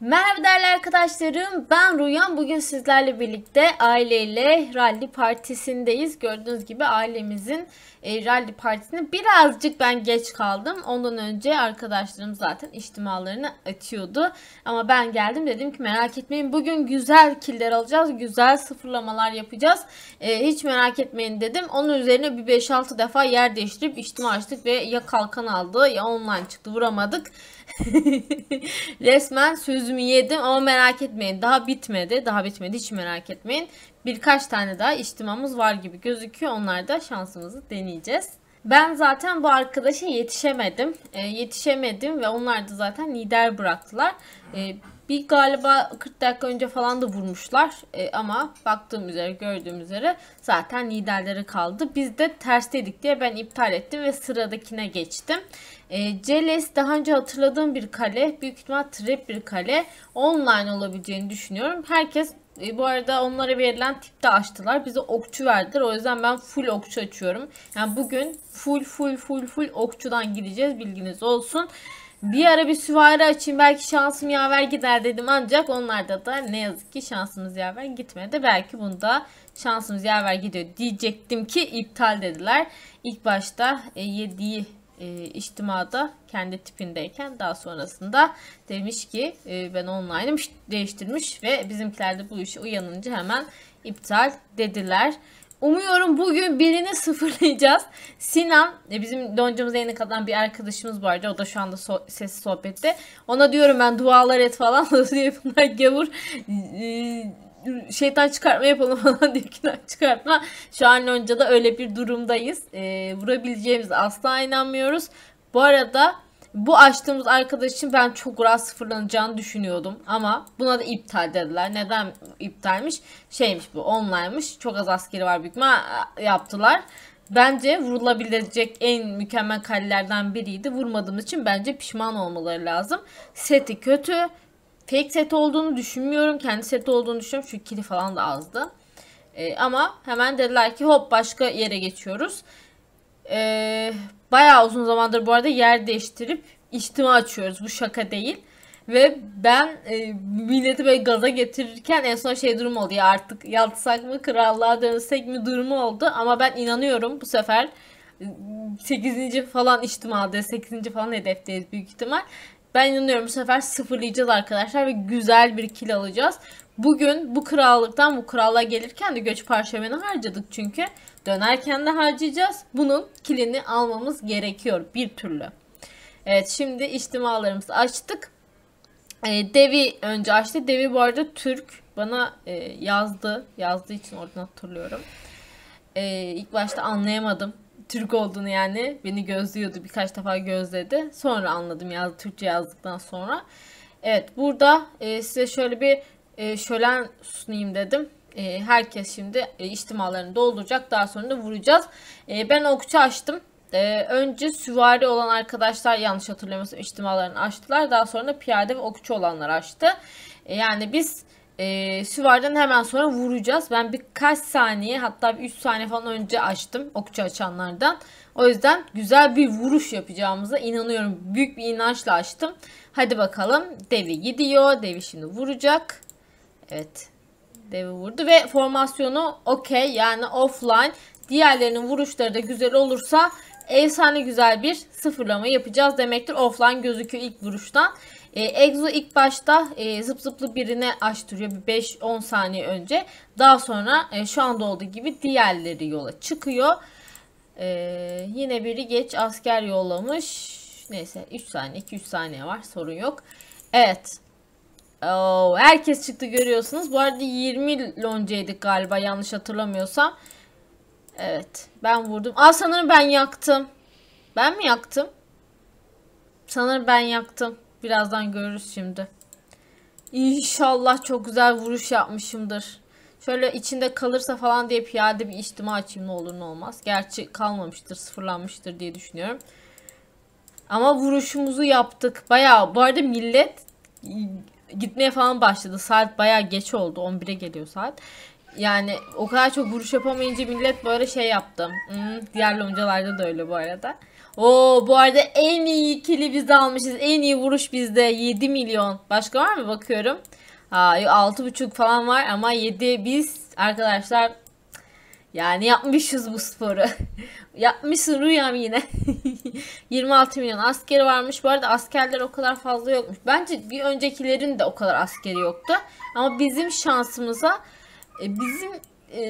Merhaba değerli arkadaşlarım ben Ruyan bugün sizlerle birlikte aileyle rally partisindeyiz gördüğünüz gibi ailemizin e, rally partisine birazcık ben geç kaldım ondan önce arkadaşlarım zaten içtimalarını açıyordu ama ben geldim dedim ki merak etmeyin bugün güzel killer alacağız güzel sıfırlamalar yapacağız e, hiç merak etmeyin dedim onun üzerine bir 5-6 defa yer değiştirip içtima açtık ve ya kalkan aldı ya online çıktı vuramadık Resmen sözümü yedim ama merak etmeyin. Daha bitmedi. Daha bitmedi hiç merak etmeyin. Birkaç tane daha içtimamız var gibi gözüküyor. Onlar da şansımızı deneyeceğiz. Ben zaten bu arkadaşa yetişemedim. E, yetişemedim ve onlar da zaten lider bıraktılar. E, bir galiba 40 dakika önce falan da vurmuşlar e, ama baktığım üzere gördüğüm üzere zaten liderleri kaldı. Biz de ters dedik diye ben iptal ettim ve sıradakine geçtim. E, Celes daha önce hatırladığım bir kale. Büyük ihtimal trap bir kale. Online olabileceğini düşünüyorum. Herkes e, bu arada onlara verilen tipte açtılar. Bize okçu verdiler. O yüzden ben full okçu açıyorum. Yani bugün full full full full okçudan gideceğiz. Bilginiz olsun. Bir ara bir süvari açayım belki şansım yaver gider dedim ancak onlarda da ne yazık ki şansımız yaver gitmedi. Belki bunda şansımız yaver gidiyor diyecektim ki iptal dediler. İlk başta e, yediği e, içtimada kendi tipindeyken daha sonrasında demiş ki e, ben online'ım değiştirmiş ve bizimkiler de bu işi uyanınca hemen iptal dediler. Umuyorum bugün birini sıfırlayacağız. Sinan e, bizim loncamıza yeni katılan bir arkadaşımız vardı. O da şu anda so sesli sohbette. Ona diyorum ben dualar et falan. O diyor bunlar gavur e, şeytan çıkartma yapalım falan diye. günah çıkartma. Şu an önce de öyle bir durumdayız. E, vurabileceğimiz asla inanmıyoruz. Bu arada bu açtığımız arkadaş için ben çok rahat sıfırlanacağını düşünüyordum. Ama buna da iptal dediler. Neden iptalmiş? Şeymiş bu online'mış. Çok az askeri var bükme yaptılar. Bence vurulabilecek en mükemmel kalelerden biriydi. Vurmadığım için bence pişman olmaları lazım. Seti kötü. Fake set olduğunu düşünmüyorum. Kendi seti olduğunu düşünüyorum. Çünkü kili falan da azdı. Ee, ama hemen dediler ki hop başka yere geçiyoruz. Ee, bayağı uzun zamandır bu arada yer değiştirip içtima açıyoruz. Bu şaka değil. Ve ben e, milleti böyle gaza getirirken en son şey durum oldu ya artık yatsak mı krallığa dönsek mi durumu oldu. Ama ben inanıyorum bu sefer 8. E, falan içtimada 8. falan hedefteyiz büyük ihtimal. Ben inanıyorum bu sefer sıfırlayacağız arkadaşlar ve güzel bir kill alacağız. Bugün bu krallıktan bu krallığa gelirken de göç parşömeni harcadık çünkü. Dönerken de harcayacağız. Bunun kilini almamız gerekiyor bir türlü. Evet şimdi içtimalarımızı açtık. E, devi önce açtı. Devi bu arada Türk. Bana e, yazdı. Yazdığı için oradan hatırlıyorum. E, ilk başta anlayamadım. Türk olduğunu yani. Beni gözlüyordu. Birkaç defa gözledi. Sonra anladım yazdı. Türkçe yazdıktan sonra. Evet burada e, size şöyle bir e, şölen sunayım dedim e, herkes şimdi e, içtimalarını dolduracak. Daha sonra da vuracağız. E, ben okçu açtım. E, önce süvari olan arkadaşlar yanlış hatırlamıyorsam ihtimallerini açtılar. Daha sonra da piyade ve okçu olanlar açtı. E, yani biz e, süvariden hemen sonra vuracağız. Ben birkaç saniye hatta 3 saniye falan önce açtım okçu açanlardan. O yüzden güzel bir vuruş yapacağımıza inanıyorum. Büyük bir inançla açtım. Hadi bakalım. Devi gidiyor. Devi şimdi vuracak. Evet devi vurdu ve formasyonu okey yani offline. Diğerlerinin vuruşları da güzel olursa efsane güzel bir sıfırlama yapacağız demektir. Offline gözüküyor ilk vuruştan. E, Exo ilk başta e, zıp zıplı birine açtırıyor bir 5-10 saniye önce. Daha sonra e, şu anda olduğu gibi diğerleri yola çıkıyor. E, yine biri geç asker yollamış. Neyse 3 saniye 2-3 saniye var sorun yok. Evet Oo, herkes çıktı görüyorsunuz. Bu arada 20 loncaydık galiba yanlış hatırlamıyorsam. Evet ben vurdum. Aa sanırım ben yaktım. Ben mi yaktım? Sanırım ben yaktım. Birazdan görürüz şimdi. İnşallah çok güzel vuruş yapmışımdır. Şöyle içinde kalırsa falan diye piyade bir içtima açayım ne olur ne olmaz. Gerçi kalmamıştır sıfırlanmıştır diye düşünüyorum. Ama vuruşumuzu yaptık. Baya bu arada millet gitmeye falan başladı. Saat baya geç oldu. 11'e geliyor saat. Yani o kadar çok vuruş yapamayınca millet böyle şey yaptı. Hmm, diğer loncalarda da öyle bu arada. Oo bu arada en iyi ikili biz almışız. En iyi vuruş bizde. 7 milyon. Başka var mı? Bakıyorum. Ha, 6,5 falan var ama 7 biz arkadaşlar yani yapmışız bu sporu. Yapmışsın rüyam yine. 26 milyon askeri varmış. Bu arada askerler o kadar fazla yokmuş. Bence bir öncekilerin de o kadar askeri yoktu. Ama bizim şansımıza e, bizim e,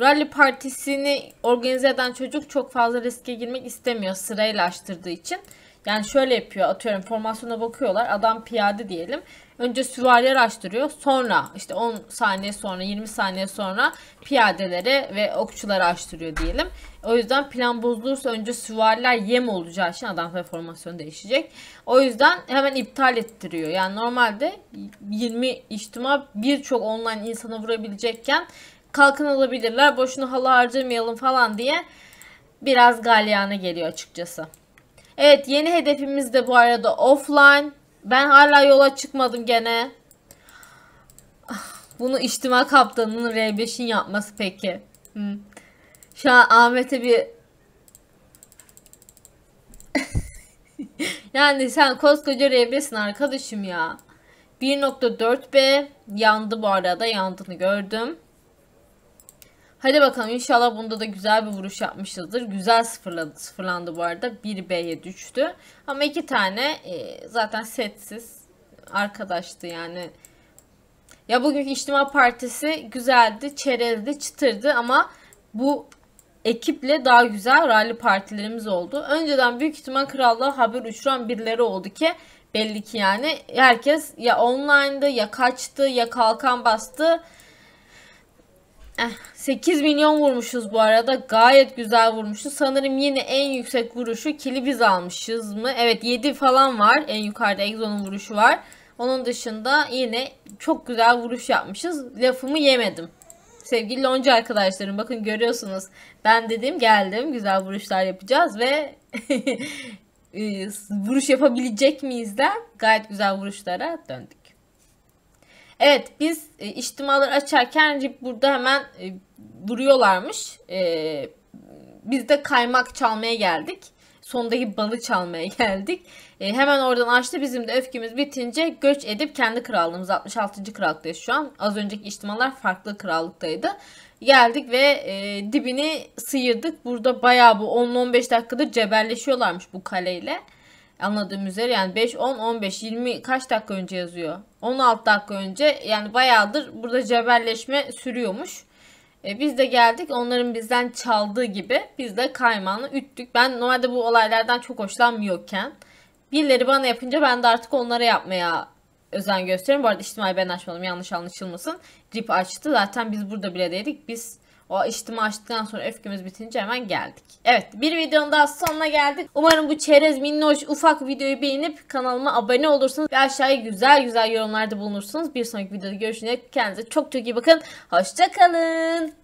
rally partisini organize eden çocuk çok fazla riske girmek istemiyor sırayla açtırdığı için. Yani şöyle yapıyor atıyorum formasyona bakıyorlar adam piyade diyelim. Önce süvari araştırıyor sonra işte 10 saniye sonra 20 saniye sonra piyadeleri ve okçuları araştırıyor diyelim. O yüzden plan bozulursa önce süvariler yem olacağı için adam formasyon değişecek. O yüzden hemen iptal ettiriyor. Yani normalde 20 içtima birçok online insana vurabilecekken kalkın alabilirler boşuna hala harcamayalım falan diye biraz galyana geliyor açıkçası. Evet yeni hedefimiz de bu arada offline. Ben hala yola çıkmadım gene. Ah, bunu içtima kaptanının R5'in yapması peki. Şu an Ahmet'e bir... yani sen koskoca R5'sin arkadaşım ya. 1.4B yandı bu arada yandığını gördüm. Hadi bakalım inşallah bunda da güzel bir vuruş yapmışızdır. Güzel sıfırladı, sıfırlandı bu arada. 1B'ye düştü. Ama iki tane e, zaten setsiz arkadaştı yani. Ya bugünkü içtima partisi güzeldi, çerezdi, çıtırdı ama bu ekiple daha güzel rally partilerimiz oldu. Önceden büyük ihtimal krallığa haber uçuran birileri oldu ki belli ki yani herkes ya online'da ya kaçtı ya kalkan bastı 8 eh, milyon vurmuşuz bu arada. Gayet güzel vurmuşuz. Sanırım yine en yüksek vuruşu kili biz almışız mı? Evet 7 falan var. En yukarıda Exo'nun vuruşu var. Onun dışında yine çok güzel vuruş yapmışız. Lafımı yemedim. Sevgili lonca arkadaşlarım bakın görüyorsunuz. Ben dedim geldim güzel vuruşlar yapacağız ve e, vuruş yapabilecek miyiz de gayet güzel vuruşlara döndük. Evet biz e, içtimaları açarken burada hemen e, vuruyorlarmış. E, biz de kaymak çalmaya geldik. Sondaki balı çalmaya geldik. E, hemen oradan açtı. Bizim de öfkemiz bitince göç edip kendi krallığımız 66. krallıktayız şu an. Az önceki içtimalar farklı krallıktaydı. Geldik ve e, dibini sıyırdık. Burada bayağı bu 10-15 dakikadır cebelleşiyorlarmış bu kaleyle anladığım üzere yani 5, 10, 15, 20 kaç dakika önce yazıyor? 16 dakika önce yani bayağıdır burada cebelleşme sürüyormuş. E, biz de geldik onların bizden çaldığı gibi biz de kaymağını üttük. Ben normalde bu olaylardan çok hoşlanmıyorken birileri bana yapınca ben de artık onlara yapmaya özen gösteriyorum. Bu arada içtimai ben açmadım yanlış anlaşılmasın. Rip açtı zaten biz burada bile dedik biz o içtima açtıktan sonra öfkemiz bitince hemen geldik. Evet bir videonun daha sonuna geldik. Umarım bu çerez minnoş ufak videoyu beğenip kanalıma abone olursunuz. Ve aşağıya güzel güzel yorumlarda bulunursunuz. Bir sonraki videoda görüşünceye kendinize çok çok iyi bakın. Hoşçakalın.